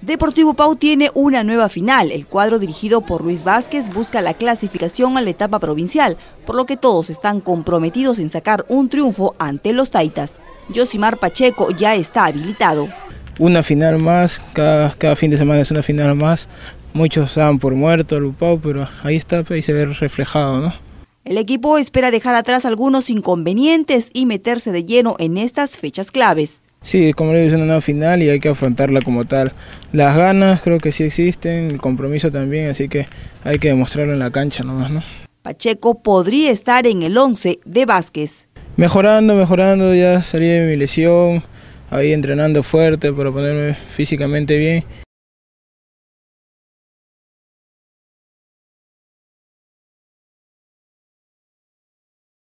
Deportivo Pau tiene una nueva final. El cuadro dirigido por Luis Vázquez busca la clasificación a la etapa provincial, por lo que todos están comprometidos en sacar un triunfo ante los Taitas. Yosimar Pacheco ya está habilitado. Una final más, cada, fin de semana es una final más. Muchos dan por muerto al Pau, pero ahí está y se ve reflejado, ¿no? El equipo espera dejar atrás algunos inconvenientes y meterse de lleno en estas fechas claves. Sí, es como le dicen, una final y hay que afrontarla como tal. Las ganas creo que sí existen, el compromiso también, así que hay que demostrarlo en la cancha nomás, ¿no? Pacheco podría estar en el 11 de Vázquez. Mejorando, mejorando, ya salí de mi lesión, ahí entrenando fuerte para ponerme físicamente bien.